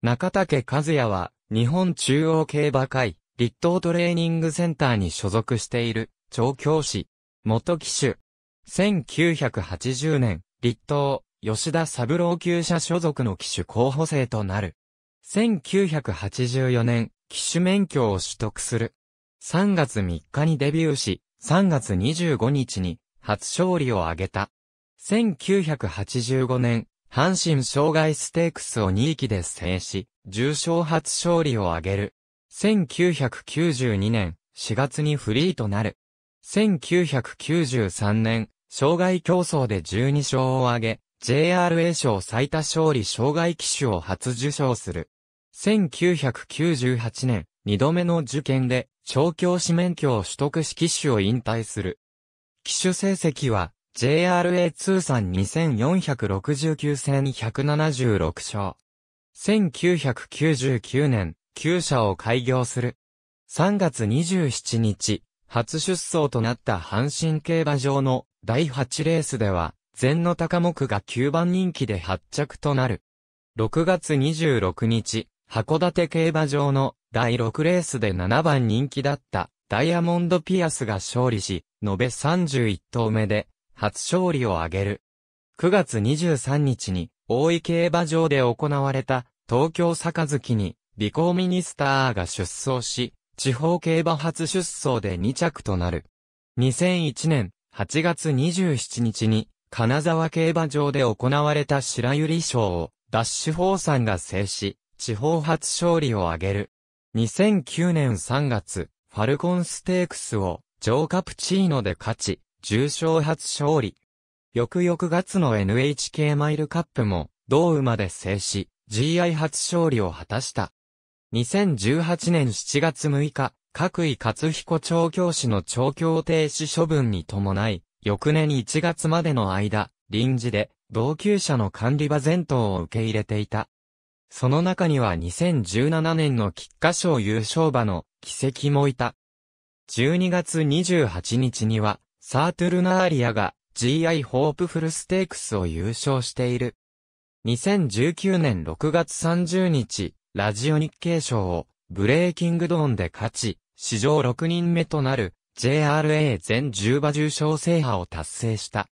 中竹和也は、日本中央競馬会、立東トレーニングセンターに所属している、調教師、元騎手。1980年、立東、吉田三郎級者所属の騎手候補生となる。1984年、騎手免許を取得する。3月3日にデビューし、3月25日に初勝利を挙げた。1985年、阪神障害ステークスを2期で制し、重賞初勝利を挙げる。1992年4月にフリーとなる。1993年、障害競争で12勝を挙げ、JRA 賞最多勝利障害機種を初受賞する。1998年、2度目の受験で、調教師免許を取得し機種を引退する。機種成績は、JRA 通算2469,176勝。1999年、旧社を開業する。3月27日、初出走となった阪神競馬場の第8レースでは、全の高目が9番人気で発着となる。6月26日、函館競馬場の第6レースで7番人気だったダイヤモンドピアスが勝利し、延べ31頭目で初勝利を挙げる。9月23日に、大井競馬場で行われた、東京杯に、美行ミニスターが出走し、地方競馬初出走で2着となる。2001年8月27日に、金沢競馬場で行われた白百合賞を、ダッシュフーさんが制し、地方初勝利を挙げる。2009年3月、ファルコンステークスを、ジョーカプチーノで勝ち、重勝初勝利。翌々月の NHK マイルカップも、同馬で制し、GI 初勝利を果たした。2018年7月6日、各位勝彦調教師の調教停止処分に伴い、翌年1月までの間、臨時で、同級者の管理場全頭を受け入れていた。その中には2017年の菊花賞優勝馬の奇跡もいた。12月28日には、サートゥルナーリアが GI ホープフルステークスを優勝している。2019年6月30日、ラジオ日経賞をブレイキングドーンで勝ち、史上6人目となる JRA 全10馬重賞制覇を達成した。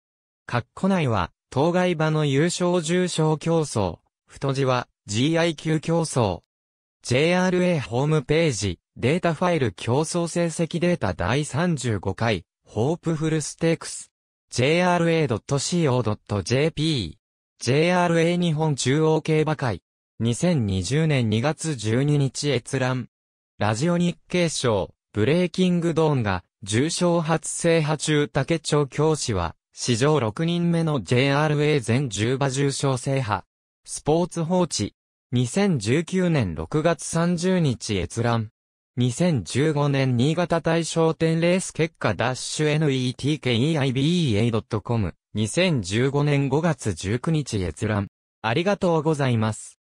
括弧内は、当該馬の優勝重賞競争、太字は g i 級競争。JRA ホームページ、データファイル競争成績データ第35回、ホープフルステークス、jra.co.jp、JRA 日本中央競馬会、2020年2月12日閲覧。ラジオ日経賞、ブレイキングドーンが、重症発生派中竹町教師は、史上6人目の JRA 全10馬重症制覇。スポーツ放置。2019年6月30日閲覧。2015年新潟大賞店レース結果ダッシュ netkeiba.com2015 年5月19日閲覧。ありがとうございます。